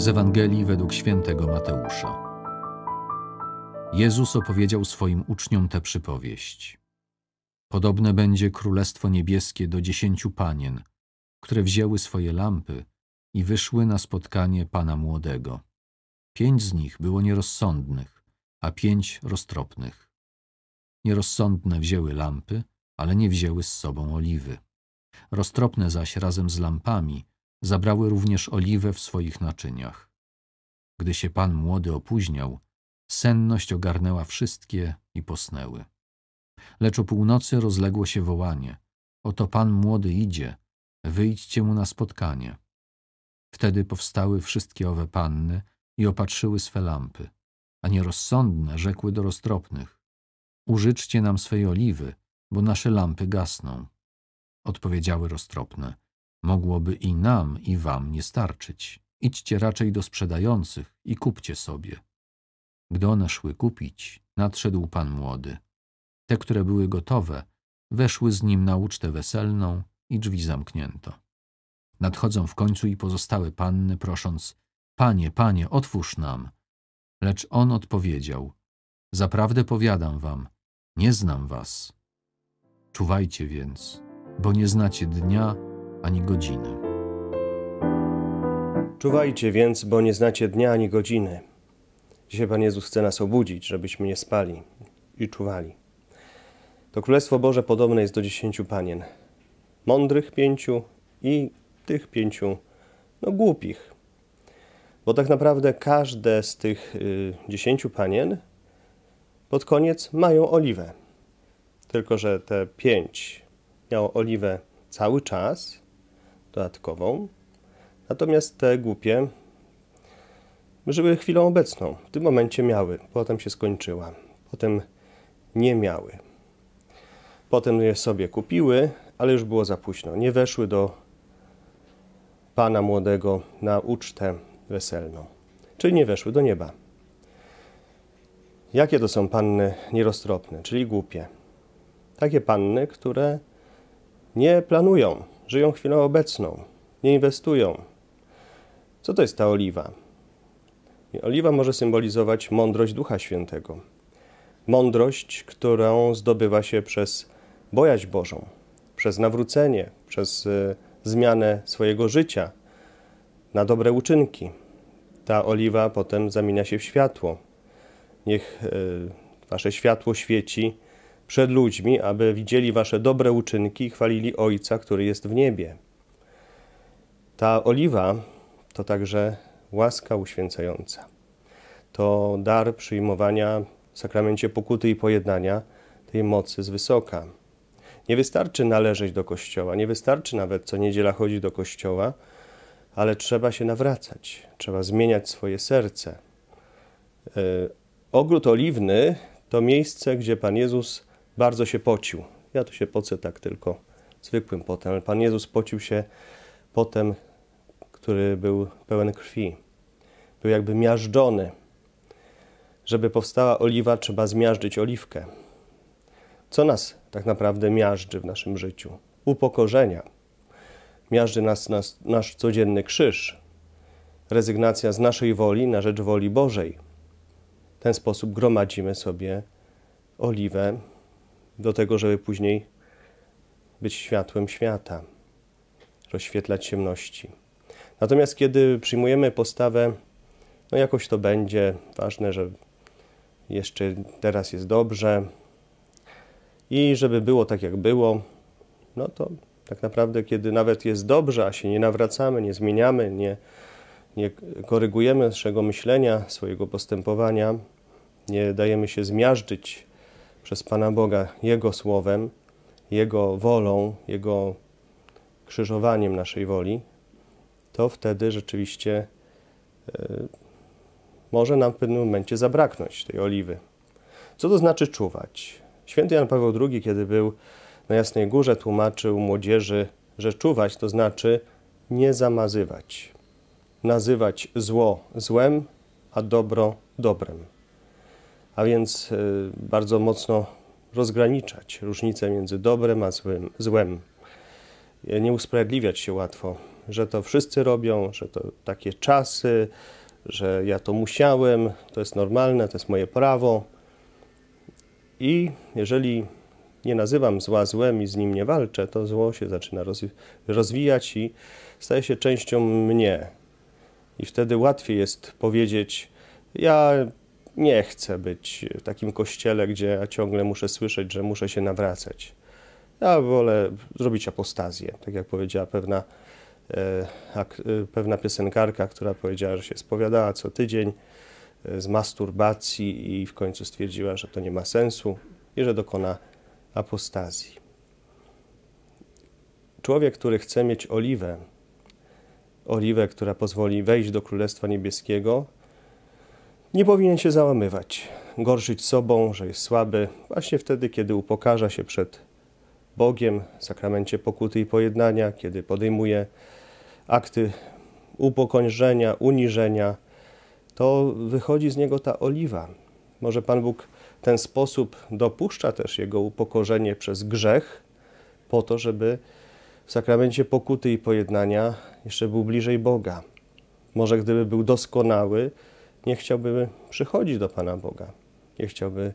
Z Ewangelii według świętego Mateusza. Jezus opowiedział swoim uczniom tę przypowieść. Podobne będzie królestwo niebieskie do dziesięciu panien, które wzięły swoje lampy i wyszły na spotkanie pana młodego. Pięć z nich było nierozsądnych, a pięć roztropnych. Nierozsądne wzięły lampy, ale nie wzięły z sobą oliwy. Roztropne zaś razem z lampami Zabrały również oliwę w swoich naczyniach. Gdy się pan młody opóźniał, senność ogarnęła wszystkie i posnęły. Lecz o północy rozległo się wołanie. Oto pan młody idzie, wyjdźcie mu na spotkanie. Wtedy powstały wszystkie owe panny i opatrzyły swe lampy, a nierozsądne rzekły do roztropnych. Użyczcie nam swej oliwy, bo nasze lampy gasną. Odpowiedziały roztropne. Mogłoby i nam, i wam nie starczyć. Idźcie raczej do sprzedających i kupcie sobie. Gdy one szły kupić, nadszedł pan młody. Te, które były gotowe, weszły z nim na ucztę weselną i drzwi zamknięto. Nadchodzą w końcu i pozostałe panny, prosząc – Panie, panie, otwórz nam. Lecz on odpowiedział – Zaprawdę powiadam wam, nie znam was. Czuwajcie więc, bo nie znacie dnia, ani godziny. Czuwajcie więc, bo nie znacie dnia ani godziny. Dzisiaj Pan Jezus chce nas obudzić, żebyśmy nie spali i czuwali. To Królestwo Boże podobne jest do dziesięciu panien. Mądrych pięciu i tych pięciu, no głupich. Bo tak naprawdę każde z tych y, dziesięciu panien pod koniec mają oliwę. Tylko, że te pięć miało oliwę cały czas, dodatkową. Natomiast te głupie żyły chwilą obecną. W tym momencie miały, potem się skończyła, potem nie miały. Potem je sobie kupiły, ale już było za późno. Nie weszły do pana młodego na ucztę weselną, czyli nie weszły do nieba. Jakie to są panny nieroztropne, czyli głupie? Takie panny, które nie planują, żyją chwilą obecną, nie inwestują. Co to jest ta oliwa? Oliwa może symbolizować mądrość Ducha Świętego. Mądrość, którą zdobywa się przez bojaźń Bożą, przez nawrócenie, przez e, zmianę swojego życia na dobre uczynki. Ta oliwa potem zamienia się w światło. Niech e, wasze światło świeci przed ludźmi, aby widzieli wasze dobre uczynki i chwalili Ojca, który jest w niebie. Ta oliwa to także łaska uświęcająca. To dar przyjmowania w sakramencie pokuty i pojednania tej mocy z wysoka. Nie wystarczy należeć do kościoła, nie wystarczy nawet co niedziela chodzić do kościoła, ale trzeba się nawracać, trzeba zmieniać swoje serce. Y, ogród oliwny to miejsce, gdzie Pan Jezus bardzo się pocił. Ja tu się pocę tak tylko zwykłym potem, ale Pan Jezus pocił się potem, który był pełen krwi. Był jakby miażdżony. Żeby powstała oliwa, trzeba zmiażdżyć oliwkę. Co nas tak naprawdę miażdży w naszym życiu? Upokorzenia. Miażdży nas, nas nasz codzienny krzyż. Rezygnacja z naszej woli na rzecz woli Bożej. W ten sposób gromadzimy sobie oliwę do tego, żeby później być światłem świata, rozświetlać ciemności. Natomiast kiedy przyjmujemy postawę, no jakoś to będzie, ważne, że jeszcze teraz jest dobrze i żeby było tak, jak było, no to tak naprawdę, kiedy nawet jest dobrze, a się nie nawracamy, nie zmieniamy, nie, nie korygujemy naszego myślenia, swojego postępowania, nie dajemy się zmiażdżyć przez Pana Boga Jego słowem, Jego wolą, Jego krzyżowaniem naszej woli, to wtedy rzeczywiście e, może nam w pewnym momencie zabraknąć tej oliwy. Co to znaczy czuwać? Święty Jan Paweł II, kiedy był na Jasnej Górze, tłumaczył młodzieży, że czuwać to znaczy nie zamazywać, nazywać zło złem, a dobro dobrem a więc e, bardzo mocno rozgraniczać różnice między dobrem a złym, złem. E, nie usprawiedliwiać się łatwo, że to wszyscy robią, że to takie czasy, że ja to musiałem, to jest normalne, to jest moje prawo. I jeżeli nie nazywam zła złem i z nim nie walczę, to zło się zaczyna rozwijać i staje się częścią mnie. I wtedy łatwiej jest powiedzieć: Ja nie chcę być w takim kościele, gdzie ja ciągle muszę słyszeć, że muszę się nawracać. Ja wolę zrobić apostazję, tak jak powiedziała pewna, e, e, pewna piosenkarka, która powiedziała, że się spowiadała co tydzień e, z masturbacji i w końcu stwierdziła, że to nie ma sensu i że dokona apostazji. Człowiek, który chce mieć oliwę, oliwę, która pozwoli wejść do Królestwa Niebieskiego, nie powinien się załamywać, gorszyć sobą, że jest słaby, właśnie wtedy, kiedy upokarza się przed Bogiem w sakramencie pokuty i pojednania, kiedy podejmuje akty upokończenia, uniżenia, to wychodzi z niego ta oliwa. Może Pan Bóg w ten sposób dopuszcza też jego upokorzenie przez grzech, po to, żeby w sakramencie pokuty i pojednania jeszcze był bliżej Boga. Może gdyby był doskonały, nie chciałby przychodzić do Pana Boga, nie chciałby e,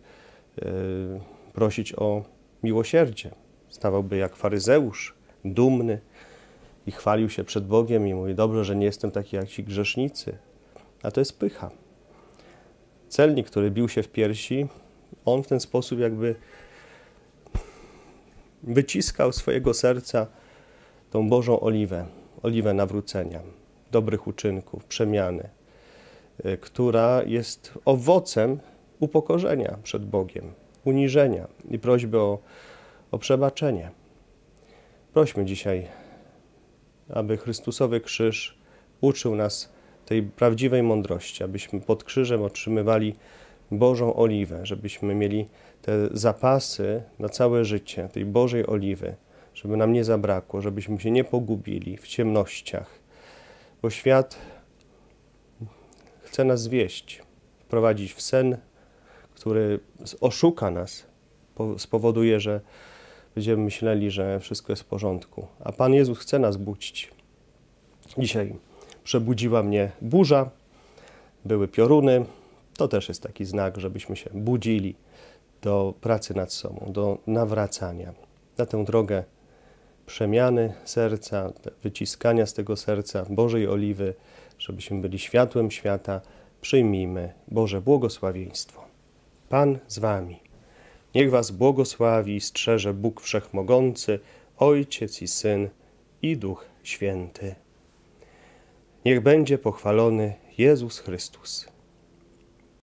prosić o miłosierdzie. Stawałby jak faryzeusz, dumny i chwalił się przed Bogiem i mówi: Dobrze, że nie jestem taki jak ci grzesznicy. A to jest pycha. Celnik, który bił się w piersi, on w ten sposób jakby wyciskał swojego serca tą Bożą oliwę, oliwę nawrócenia, dobrych uczynków, przemiany, Y, która jest owocem upokorzenia przed Bogiem, uniżenia i prośby o, o przebaczenie. Prośmy dzisiaj, aby Chrystusowy Krzyż uczył nas tej prawdziwej mądrości, abyśmy pod krzyżem otrzymywali Bożą oliwę, żebyśmy mieli te zapasy na całe życie, tej Bożej oliwy, żeby nam nie zabrakło, żebyśmy się nie pogubili w ciemnościach, bo świat chce nas zwieść, wprowadzić w sen, który oszuka nas, spowoduje, że będziemy myśleli, że wszystko jest w porządku. A Pan Jezus chce nas budzić. Dzisiaj przebudziła mnie burza, były pioruny. To też jest taki znak, żebyśmy się budzili do pracy nad sobą, do nawracania. Na tę drogę przemiany serca, wyciskania z tego serca Bożej oliwy, żebyśmy byli światłem świata, przyjmijmy Boże błogosławieństwo. Pan z Wami. Niech Was błogosławi i strzeże Bóg Wszechmogący, Ojciec i Syn i Duch Święty. Niech będzie pochwalony Jezus Chrystus.